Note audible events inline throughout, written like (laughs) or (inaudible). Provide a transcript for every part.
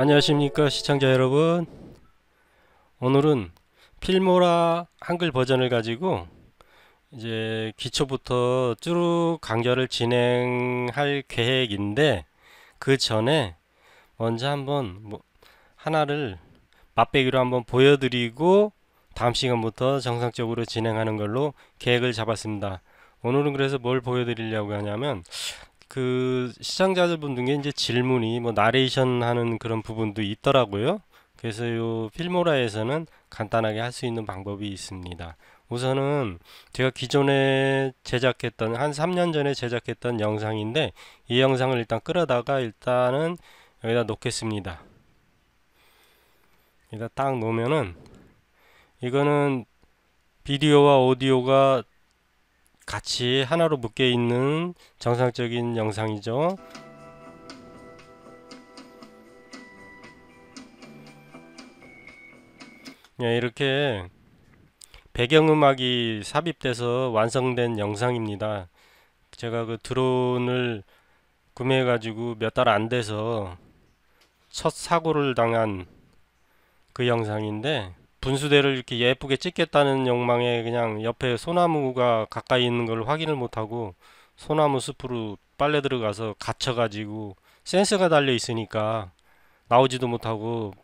안녕하십니까 시청자 여러분 오늘은 필모라 한글 버전을 가지고 이제 기초부터 쭉 강좌를 진행할 계획인데 그 전에 먼저 한번 뭐 하나를 맛배기로 한번 보여드리고 다음 시간부터 정상적으로 진행하는 걸로 계획을 잡았습니다 오늘은 그래서 뭘 보여드리려고 하냐면 그 시청자들분 중에 이제 질문이 뭐 나레이션 하는 그런 부분도 있더라고요. 그래서 요 필모라에서는 간단하게 할 수 있는 방법이 있습니다. 우선은 제가 기존에 제작했던 한 3년 전에 제작했던 영상인데 이 영상을 일단 끌어다가 일단은 여기다 놓겠습니다. 여기다 딱 놓으면은 이거는 비디오와 오디오가 같이 하나로 묶여 있는 정상적인 영상이죠. 예, 이렇게 배경음악이 삽입돼서 완성된 영상입니다. 제가 그 드론을 구매해 가지고 몇 달 안 돼서 첫 사고를 당한 그 영상인데 분수대를 이렇게 예쁘게 찍겠다는 욕망에 그냥 옆에 소나무가 가까이 있는 걸 확인을 못하고 소나무 숲으로 빨래 들어가서 갇혀가지고 센서가 달려 있으니까 나오지도 못하고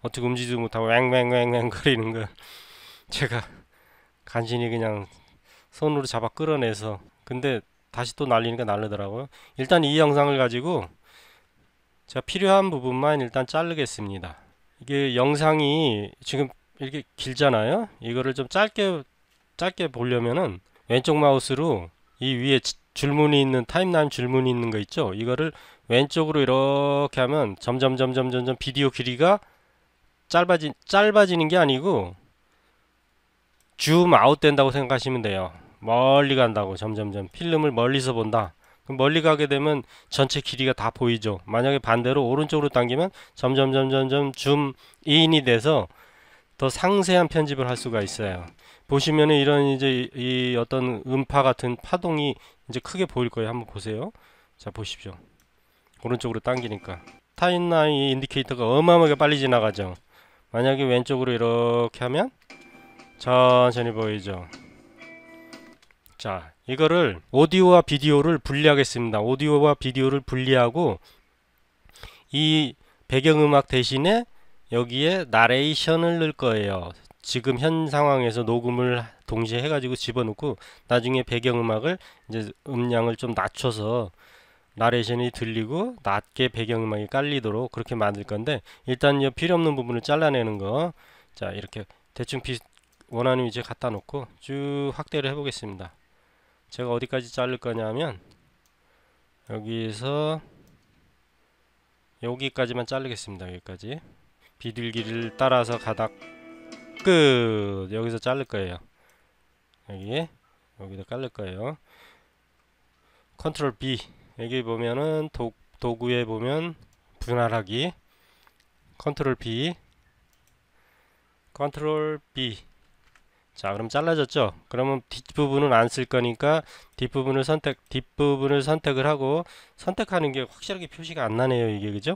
어떻게 움직이지도 못하고 왱왱왱왱 거리는 걸 (laughs) 제가 간신히 그냥 손으로 잡아 끌어내서 근데 다시 또 날리니까 날르더라고요 일단 이 영상을 가지고 제가 필요한 부분만 일단 자르겠습니다 이게 영상이 지금 이렇게 길잖아요 이거를 좀 짧게 짧게 보려면은 왼쪽 마우스로 이 위에 줄무늬 있는 타임라인 줄무늬 있는 거 있죠 이거를 왼쪽으로 이렇게 하면 점점점점점점 비디오 길이가 짧아진 짧아지는 게 아니고 줌 아웃 된다고 생각하시면 돼요 멀리 간다고 점점점 필름을 멀리서 본다 그럼 멀리 가게 되면 전체 길이가 다 보이죠 만약에 반대로 오른쪽으로 당기면 점점점점점 줌 인이 돼서 더 상세한 편집을 할 수가 있어요. 보시면 이런 이제 이 어떤 음파 같은 파동이 이제 크게 보일 거예요. 한번 보세요. 자 보십시오. 오른쪽으로 당기니까 타임라인 인디케이터가 어마어마하게 빨리 지나가죠. 만약에 왼쪽으로 이렇게 하면 천천히 보이죠. 자 이거를 오디오와 비디오를 분리하겠습니다. 오디오와 비디오를 분리하고 이 배경음악 대신에 여기에 나레이션을 넣을 거예요. 지금 현 상황에서 녹음을 동시에 해가지고 집어넣고 나중에 배경음악을 이제 음량을 좀 낮춰서 나레이션이 들리고 낮게 배경음악이 깔리도록 그렇게 만들 건데 일단 이 필요 없는 부분을 잘라내는 거자 이렇게 대충 비, 원하는 위치에 갖다 놓고 쭉 확대를 해보겠습니다. 제가 어디까지 자를 거냐면 여기서 여기까지만 자르겠습니다. 여기까지 비둘기를 따라서 가닥 끝 여기서 자를 거예요 여기 여기다 깔릴 거예요 컨트롤 B 여기 보면은 도, 도구에 보면 분할하기 컨트롤 B 컨트롤 B 자 그럼 잘라졌죠 그러면 뒷부분은 안 쓸 거니까 뒷부분을 선택 뒷부분을 선택을 하고 선택하는 게 확실하게 표시가 안 나네요 이게 그죠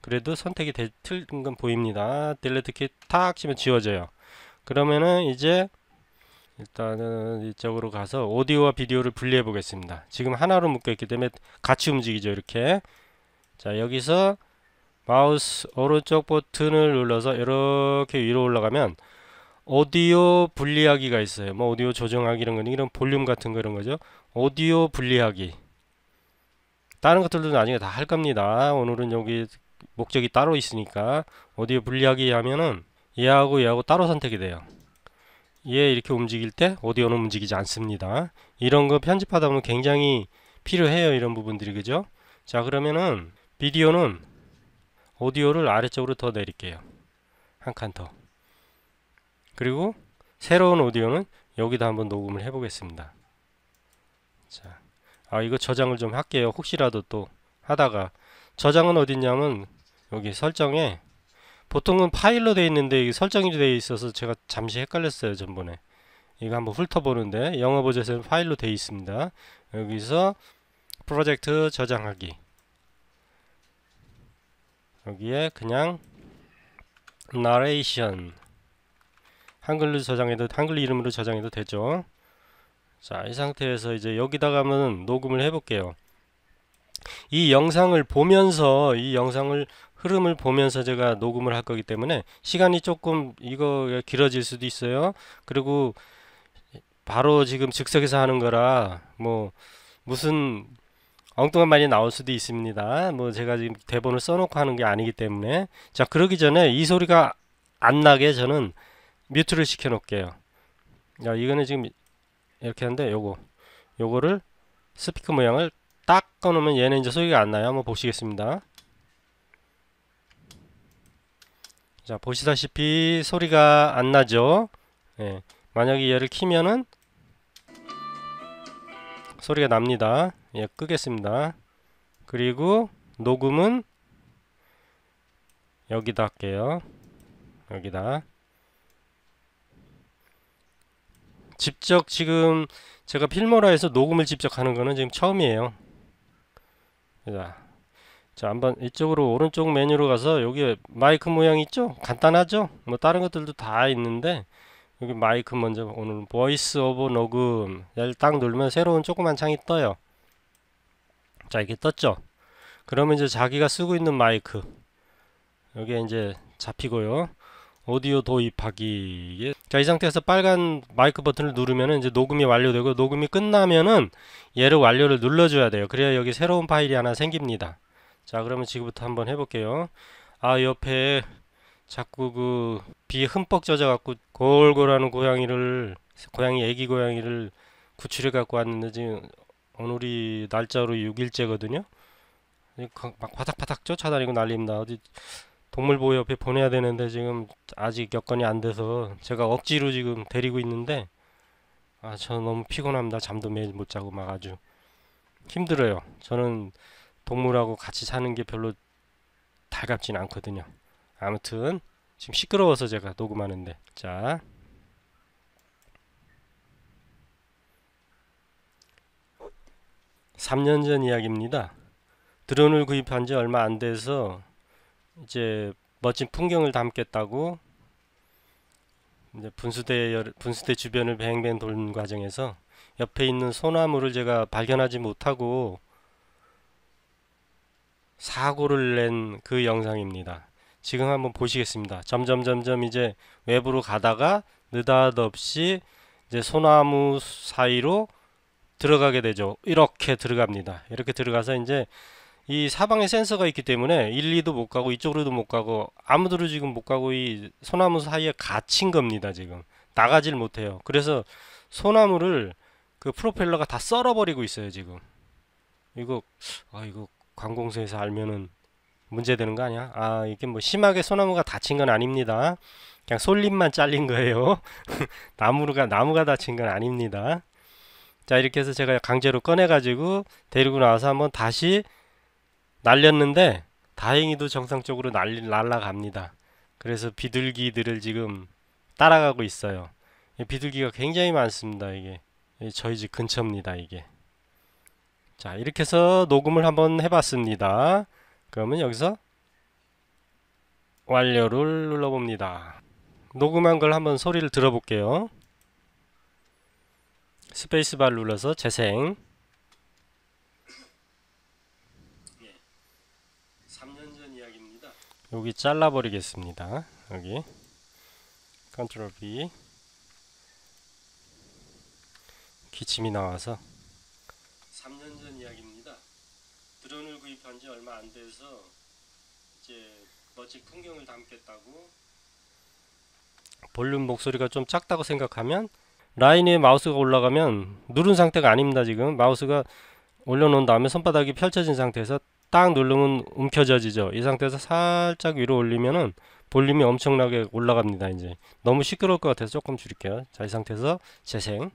그래도 선택이 틀린 건 보입니다 딜레트 키탁 치면 지워져요 그러면은 이제 일단은 이쪽으로 가서 오디오와 비디오를 분리해 보겠습니다 지금 하나로 묶여 있기 때문에 같이 움직이죠 이렇게 자 여기서 마우스 오른쪽 버튼을 눌러서 이렇게 위로 올라가면 오디오 분리하기가 있어요 뭐 오디오 조정하기 이런 건 이런 볼륨 같은 그런 거죠 오디오 분리하기 다른 것들도 나중에 다 할 겁니다 오늘은 여기 목적이 따로 있으니까 어디에 분리하기 하면은 얘하고 얘하고 따로 선택이 돼요. 얘 이렇게 움직일 때 오디오는 움직이지 않습니다. 이런 거 편집하다 보면 굉장히 필요해요. 이런 부분들이 그죠? 자 그러면은 비디오는 오디오를 아래쪽으로 더 내릴게요. 한 칸 더. 그리고 새로운 오디오는 여기다 한번 녹음을 해보겠습니다. 자, 아 이거 저장을 좀 할게요. 혹시라도 또 하다가 저장은 어딨냐면 여기 설정에 보통은 파일로 되어 있는데 이 설정이 되어 있어서 제가 잠시 헷갈렸어요 전번에 이거 한번 훑어보는데 영어 버전에서는 파일로 되어 있습니다 여기서 프로젝트 저장하기 여기에 그냥 나레이션 한글로 저장해도 한글 이름으로 저장해도 되죠 자 이 상태에서 이제 여기다가 하면 녹음을 해 볼게요 이 영상을 보면서 이 영상을 흐름을 보면서 제가 녹음을 할 거기 때문에 시간이 조금 이거 길어질 수도 있어요. 그리고 바로 지금 즉석에서 하는 거라 뭐 무슨 엉뚱한 말이 나올 수도 있습니다. 뭐 제가 지금 대본을 써놓고 하는 게 아니기 때문에 자 그러기 전에 이 소리가 안 나게 저는 뮤트를 시켜 놓을게요. 야 이거는 지금 이렇게 하는데 요거 요거를 스피커 모양을 딱 꺼놓으면 얘는 이제 소리가 안 나요. 한번 보시겠습니다. 자 보시다시피 소리가 안 나죠 예, 만약에 얘를 키면은 소리가 납니다 예 끄겠습니다 그리고 녹음은 여기다 할게요 여기다 직접 지금 제가 필모라에서 녹음을 직접 하는 거는 지금 처음이에요 자자 한번 이쪽으로 오른쪽 메뉴로 가서 여기 마이크 모양 있죠 간단하죠 뭐 다른 것들도 다 있는데 여기 마이크 먼저 오늘 보이스 오브 녹음 딱 누르면 새로운 조그만 창이 떠요 자 이렇게 떴죠 그러면 이제 자기가 쓰고 있는 마이크 여기에 이제 잡히고요 오디오 도입하기 자 이 상태에서 빨간 마이크 버튼을 누르면 이제 녹음이 완료되고 녹음이 끝나면은 얘를 완료를 눌러줘야 돼요 그래야 여기 새로운 파일이 하나 생깁니다 자 그러면 지금부터 한번 해볼게요 아 옆에 자꾸 그 비 흠뻑 젖어 갖고 골골하는 고양이를 고양이 애기 고양이를 구출해 갖고 왔는데 지금 오늘이 날짜로 6일째거든요 막 바닥바닥 쫓아다니고 난립니다 어디 동물보호 옆에 보내야 되는데 지금 아직 여건이 안 돼서 제가 억지로 지금 데리고 있는데 아저 너무 피곤합니다 잠도 매일 못 자고 막 아주 힘들어요 저는 동물하고 같이 사는 게 별로 달갑진 않거든요. 아무튼 지금 시끄러워서 제가 녹음하는데 자3년전 이야기입니다. 드론을 구입한 지 얼마 안 돼서 이제 멋진 풍경을 담겠다고 이제 분수대 분수대 주변을 뱅뱅 돌는 과정에서 옆에 있는 소나무를 제가 발견하지 못하고 사고를 낸 그 영상입니다. 지금 한번 보시겠습니다. 점점 점점 이제 외부로 가다가 느닷없이 이제 소나무 사이로 들어가게 되죠. 이렇게 들어갑니다. 이렇게 들어가서 이제 이 사방에 센서가 있기 때문에 1, 2도 못 가고 이쪽으로도 못 가고 아무도로 지금 못 가고 이 소나무 사이에 갇힌 겁니다. 지금 나가질 못해요. 그래서 소나무를 그 프로펠러가 다 썰어버리고 있어요. 지금 이거 아 이거 관공서에서 알면은 문제되는 거 아니야? 아 이게 뭐 심하게 소나무가 다친 건 아닙니다. 그냥 솔잎만 잘린 거예요. (laughs) 나무가 나무가 다친 건 아닙니다. 자 이렇게 해서 제가 강제로 꺼내가지고 데리고 나와서 한번 다시 날렸는데 다행히도 정상적으로 날 날라갑니다. 그래서 비둘기들을 지금 따라가고 있어요. 비둘기가 굉장히 많습니다. 이게 저희 집 근처입니다. 이게. 자 이렇게 해서 녹음을 한번 해봤습니다 그러면 여기서 완료를 눌러봅니다 녹음한 걸 한번 소리를 들어볼게요 스페이스바를 눌러서 재생 3년 전 이야기입니다 여기 잘라버리겠습니다 여기 컨트롤 B 기침이 나와서 안 돼서 이제 멋진 풍경을 담겠다고 볼륨 목소리가 좀 작다고 생각하면 라인에 마우스가 올라가면 누른 상태가 아닙니다 지금 마우스가 올려놓은 다음에 손바닥이 펼쳐진 상태에서 딱 누르면 움켜져지죠 이 상태에서 살짝 위로 올리면은 볼륨이 엄청나게 올라갑니다 이제 너무 시끄러울 것 같아서 조금 줄일게요 자 이 상태에서 재생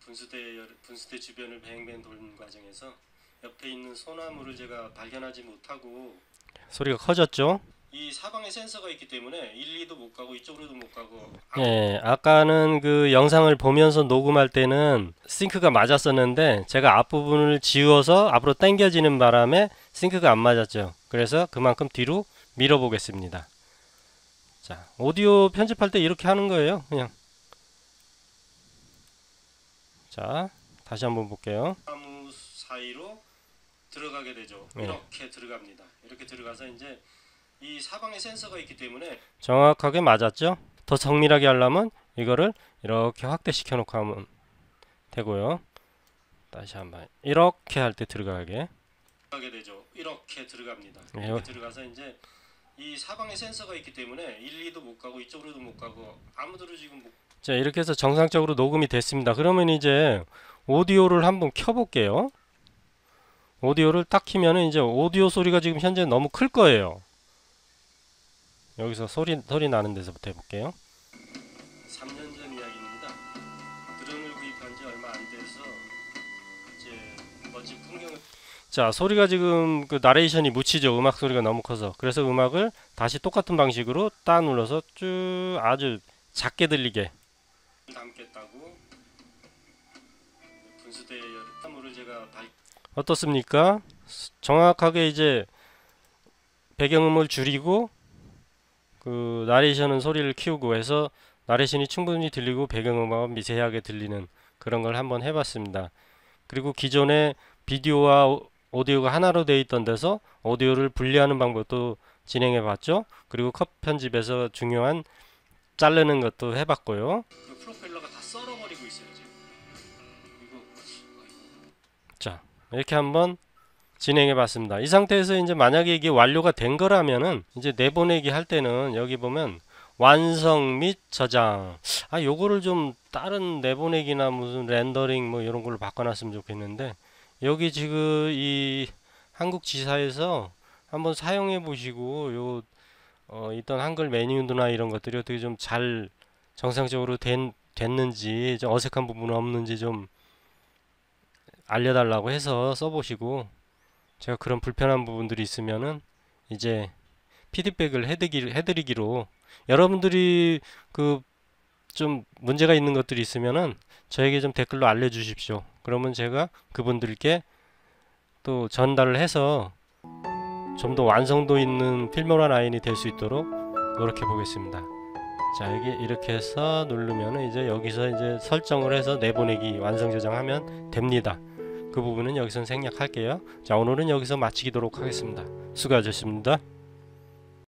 분수대 분수대 주변을 뱅뱅 도는 과정에서 옆에 있는 소나무를 제가 발견하지 못하고 소리가 커졌죠? 이 사방에 센서가 있기 때문에 1, 2도 못 가고 이쪽으로도 못 가고 예, 아까는 그 영상을 보면서 녹음할 때는 싱크가 맞았었는데 제가 앞부분을 지워서 앞으로 당겨지는 바람에 싱크가 안 맞았죠 그래서 그만큼 뒤로 밀어 보겠습니다 자 오디오 편집할 때 이렇게 하는 거예요 그냥 자 다시 한번 볼게요 사이로 들어가게 되죠. 네. 이렇게 들어갑니다. 이렇게 들어가서 이제 이 사방에 센서가 있기 때문에 정확하게 맞았죠. 더 정밀하게 하려면 이거를 이렇게 확대시켜 놓고 하면 되고요. 다시 한번 이렇게 할 때 들어가게 들어가게 되죠. 이렇게 들어갑니다. 네. 이렇게 들어가서 이제 이 사방에 센서가 있기 때문에 일리도못 가고 이쪽으로도 못 가고 아무도로 지금 못... 자 이렇게 해서 정상적으로 녹음이 됐습니다. 그러면 이제 오디오를 한번 켜볼게요. 오디오를 딱 키면은 이제 오디오 소리가 지금 현재 너무 클 거예요. 여기서 소리 소리 나는 데서부터 해볼게요. 3년 전 이야기입니다. 드론을 구입한 지 얼마 안 돼서 이제 멋진 풍경을 자 소리가 지금 그 나레이션이 묻히죠 음악 소리가 너무 커서 그래서 음악을 다시 똑같은 방식으로 따 눌러서 쭉 아주 작게 들리게 담겠다고 분수대에 열탐으로 제가 발 어떻습니까? 정확하게 이제 배경음을 줄이고 그 나레이션은 소리를 키우고 해서 나레이션이 충분히 들리고 배경음악은 미세하게 들리는 그런 걸 한번 해봤습니다. 그리고 기존에 비디오와 오디오가 하나로 되어 있던 데서 오디오를 분리하는 방법도 진행해 봤죠. 그리고 컷 편집에서 중요한 자르는 것도 해봤고요. 이렇게 한번 진행해 봤습니다. 이 상태에서 이제 만약에 이게 완료가 된 거라면은 이제 내보내기 할 때는 여기 보면 완성 및 저장 아 요거를 좀 다른 내보내기나 무슨 렌더링 뭐 이런 걸로 바꿔놨으면 좋겠는데 여기 지금 이 한국 지사에서 한번 사용해 보시고 요 어, 있던 한글 메뉴나 이런 것들이 어떻게 좀 잘 정상적으로 된, 됐는지 좀 어색한 부분은 없는지 좀 알려달라고 해서 써보시고 제가 그런 불편한 부분들이 있으면은 이제 피드백을 해드기, 해드리기로 여러분들이 그 좀 문제가 있는 것들이 있으면은 저에게 좀 댓글로 알려주십시오. 그러면 제가 그분들께 또 전달을 해서 좀 더 완성도 있는 필모라 라인이 될 수 있도록 노력해 보겠습니다. 자 여기 이렇게 해서 누르면 이제 여기서 이제 설정을 해서 내보내기 완성 저장하면 됩니다. 그 부분은 여기서 생략할게요. 자 오늘은 여기서 마치도록 하겠습니다. 수고하셨습니다.